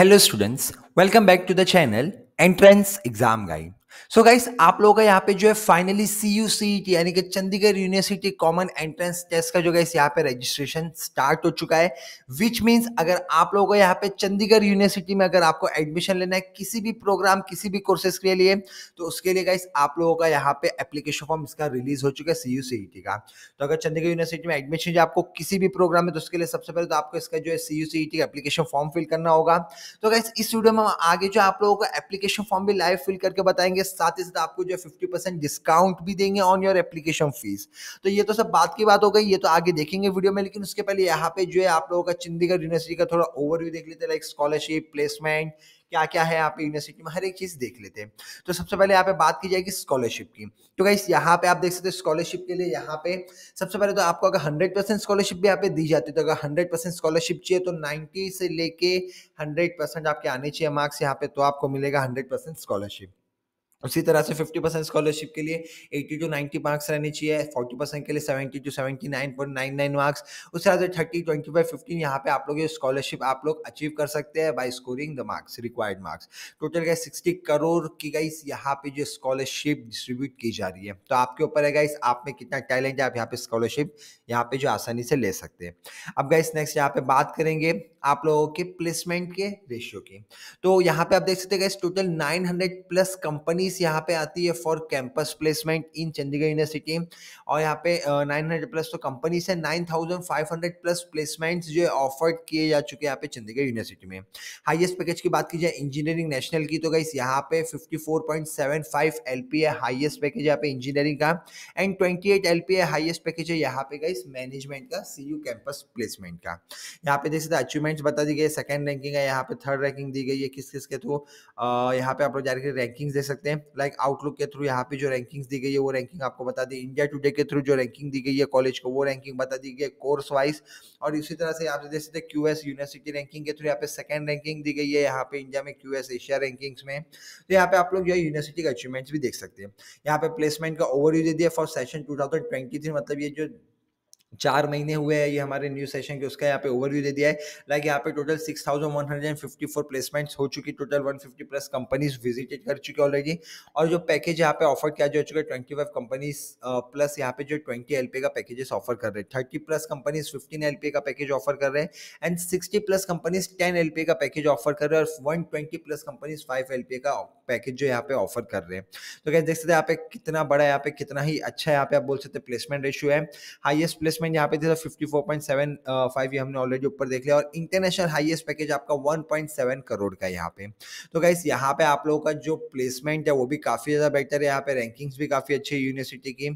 Hello students, welcome back to the channel Entrance Exam Guide. So so guys आप लोगों का यहाँ पे जो है finally C U C T यानी कि Chandigarh university common entrance test का जो गाइस यहाँ पे रजिस्ट्रेशन स्टार्ट हो चुका है विच मीन्स अगर तो आप लोगों का यहाँ पे चंडीगढ़ यूनिवर्सिटी में अगर आपको एडमिशन लेना है किसी भी प्रोग्राम किसी भी कोर्सेज के लिए तो उसके लिए गाइस आप लोगों का यहाँ पे एप्लीकेशन फॉर्म इसका रिलीज हो चुका है सी यू सी टी का तो अगर चंडीगढ़ यूनिवर्सिटी में एडमिशन आपको किसी भी प्रोग्राम में तो उसके लिए सबसे पहले तो आपको इसका जो है C U C T application form fill करना होगा तो गाइस इस वीडियो में हम आगे जो आप लोगों का एप्लीकेशन फॉर्म भी लाइव फिल करके बताएंगे करेंगे साथ ही साथ आपको जो फिफ्टी परसेंट डिस्काउंट भी देंगे ऑन योर एप्लीकेशन फीस तो ये तो सब बात की बात हो गई ये तो आगे देखेंगे वीडियो में लेकिन उसके पहले यहाँ पे जो है आप लोगों का चंडीगढ़ यूनिवर्सिटी का थोड़ा ओवरव्यू देख लेते लाइक स्कॉलरशिप प्लेसमेंट क्या क्या है यहाँ पे यूनिवर्सिटी में हर एक चीज देख लेते हैं तो सबसे पहले यहाँ पे बात की जाएगी स्कॉलरशिप की तो गाइस यहाँ पे आप देख सकते हो स्कॉलरशिप के लिए यहाँ पे सबसे पहले तो आपको अगर हंड्रेड परसेंट स्कॉलरशिप भी यहाँ पे दी जाती है तो अगर हंड्रेड परसेंट स्कॉलरशिप चाहिए तो नाइन्टी से लेके हंड्रेड परसेंट आपके आने चाहिए मार्क्स यहाँ पे तो आपको मिलेगा हंड्रेड परसेंट स्कॉलरशिप उसी तरह से 50 परसेंट स्कॉलरशिप के लिए 80 टू 90 मार्क्स रहने चाहिए 40 परसेंट के लिए 70 टू 79.99 मार्क्स उस तरह से ट्वेंटी फाइव फिफ्टीन यहाँ पे आप लोग ये स्कॉलरशिप आप लोग अचीव कर सकते हैं by scoring the marks required marks total गए सिक्सटी करोड़ की गई यहाँ पे जो स्कॉलरशिप डिस्ट्रीब्यूट की जा रही है तो आपके ऊपर है गाइस आप में कितना टैलेंट है आप यहाँ पे स्कॉलरशिप यहाँ पे जो आसानी से ले सकते हैं अब गाइस नेक्स्ट यहाँ पे बात करेंगे आप लोगों के प्लेसमेंट के रेशियो की तो यहाँ पे आप देख सकते हैं टोटल 900 प्लस कंपनीज यहाँ पे आती है for campus placement in Chandigarh university और यहाँ पे 900 प्लस तो कंपनीज है 9500 प्लस प्लेसमेंट्स जो ऑफर किए जा चुके हैं यहाँ पे चंडीगढ़ यूनिवर्सिटी में हाइएस्ट पैकेज की बात की जाए इंजीनियरिंग नेशनल की तो गाइस यहाँ पे 54.75 एलपी है हाइएस्ट पैकेज यहाँ पे इंजीनियरिंग का and 28 L P highest package है यहाँ पे गाइस मैनेजमेंट का यू कैंपस प्लेसमेंट का यहाँ पे देख सकते अचीवमेंट कमेंट्स बता दी गई सेकंड रैंकिंग है यहाँ पे थर्ड रैंकिंग दी गई है किस किस के थ्रू यहाँ पे आप लोग जाकर रैंकिंग्स दे सकते हैं लाइक आउटलुक के थ्रू यहाँ पे जो रैंकिंग्स दी गई है वो रैंकिंग आपको बता दी इंडिया टुडे के थ्रू जो रैंकिंग दी गई है कॉलेज को वो रैंकिंग बता दी गई है कोर्स वाइज और इसी तरह से आप देख सकते क्यू एस यूनिवर्सिटी रैंकिंग के थ्रू यहाँ पे सेकंड रैंकिंग दी गई है यहाँ पे इंडिया में क्यू एशिया रैंकिंग्स में तो यहाँ पे आप लोग जो है यूनिवर्सिटी के अचीवमेंट्स भी देख सकते हैं यहाँ पे प्लेसमेंट का ओवरव्यू दे दिया फॉर सेशन टू मतलब ये जो चार महीने हुए हैं ये हमारे न्यू सेशन के उसका यहाँ पे ओवरव्यू दे दिया है लाइक यहाँ पे टोटल 6,154 प्लेसमेंट्स हो चुकी टोटल 150 प्लस कंपनीज विजिटेड कर चुकी ऑलरेडी और जो पैकेज यहाँ पे ऑफर किया जा चुका है ट्वेंटी फाइव कंपनीज प्लस यहाँ पे जो ट्वेंटी एल का पैकेजेस ऑफर कर रहे हैं thirty plus companies fifteen L का पैकेज ऑफर कर रहे हैं and sixty plus companies ten L का पैकेज ऑफर कर रहे हैं और one plus companies five L का पैकेज जो यहाँ पे ऑफर कर रहे हैं तो क्या देख सकते हैं यहाँ पे कितना बड़ा यहाँ पे कितना ही अच्छा यहाँ पे आप बोल सकते प्लेसमेंट रेशियो है हाइएस्ट प्लेसमेंट इन्वेस्टमेंट यहाँ पे थे फिफ्टी फोर हमने ऑलरेडी ऊपर देख लिया और इंटरनेशनल हाइएस्ट पैकेज आपका वन करोड़ का यहाँ पे तो गाइस यहाँ पे आप लोगों का जो प्लेसमेंट है वो भी काफ़ी ज़्यादा बेटर है यहाँ पे रैंकिंग्स भी काफ़ी अच्छी है यूनिवर्सिटी की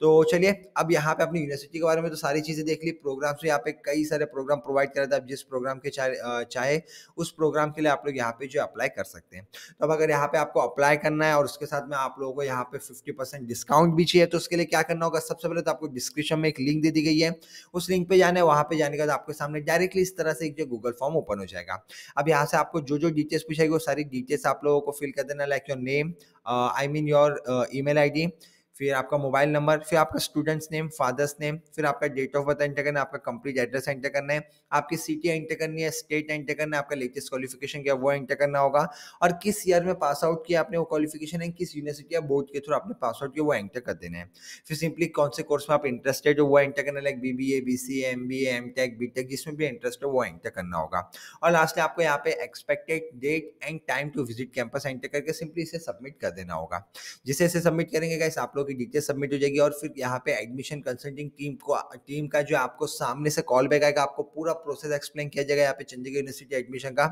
तो चलिए अब यहाँ पे अपनी यूनिवर्सिटी के बारे में तो सारी चीज़ें देख ली प्रोग्राम्स यहाँ पे कई सारे प्रोग्राम प्रोवाइड कर रहे थे आप जिस प्रोग्राम के चाहे उस प्रोग्राम के लिए आप लोग यहाँ पे जो अप्लाई कर सकते हैं तो अब अगर यहाँ पे आपको अप्लाई करना है और उसके साथ में आप लोगों को यहाँ पे फिफ्टी डिस्काउंट भी चाहिए तो उसके लिए क्या करना होगा सबसे पहले तो आपको डिस्क्रिप्शन में एक लिंक दे दी गई है उस लिंक पे जाना है पे जाने के बाद आपके सामने डायरेक्टली इस तरह से एक जो गूगल फॉर्म ओपन हो जाएगा अब यहाँ से आपको जो जो डिटेल्स पूछेगी वो सारी डिटेल्स आप लोगों को फिल कर देना like your name I mean your email I फिर आपका मोबाइल नंबर फिर आपका स्टूडेंट्स नेम फादर्स नेम फिर आपका डेट ऑफ बर्थ एंटर करना है आपका कंप्लीट एड्रेस एंटर करना है आपकी सिटी एंटर करनी है स्टेट एंटर करना है आपका लेटेस्ट क्वालिफिकेशन क्या वो एंटर करना होगा और किस ईयर में पास आउट किया आपने वो क्वालिफिकेशन है किस यूनिवर्सिटी या बोर्ड के थ्रू आपने पास आउट किया वो एंटर कर देना है फिर सिंपली कौन से कोर्स में आप इंटरेस्टेड हो वो एंटर करना like B B A B C M B M tech B tech जिसमें भी इंटरेस्ट हो वो एंटर करना होगा और लास्टली आपको यहाँ पे expected date and time to visit campus enter करके सिंपली इसे सबमिट कर देना होगा जिसे इसे सबमिट करेंगे आप लोग की डिटेल सबमिट हो जाएगी और फिर यहाँ पे एडमिशन कंसल्टिंग टीम को टीम का जो आपको सामने से कॉल बैक आएगा आपको पूरा प्रोसेस एक्सप्लेन किया जाएगा यहाँ पे चंडीगढ़ यूनिवर्सिटी एडमिशन का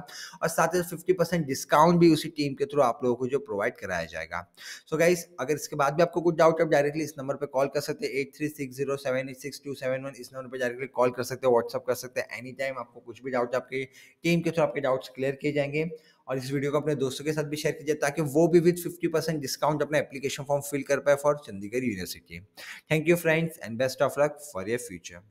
और साथ ही फिफ्टी परसेंट डिस्काउंट भी उसी टीम के थ्रू आप लोगों को जो प्रोवाइड कराया जाएगा सो so गाइज अगर इसके बाद भी आपको कुछ डाउट आप डायरेक्टली इस नंबर पर कॉल कर सकते हैं eight three six zero seven eight six two seven one इस नंबर पर डायरेक्टली कॉल कर सकते हैं व्हाट्सअप कर सकते हैं एनी टाइम आपको कुछ भी डाउट आपके टीम के थ्रू आपके डाउट्स क्लियर किए जाएंगे और इस वीडियो को अपने दोस्तों के साथ भी शेयर कीजिए ताकि वो भी विद फिफ्टी परसेंट डिस्काउंट अपना एप्लीकेशन फॉर्म फिल कर पाए for Chandigarh university thank you friends and best of luck for your future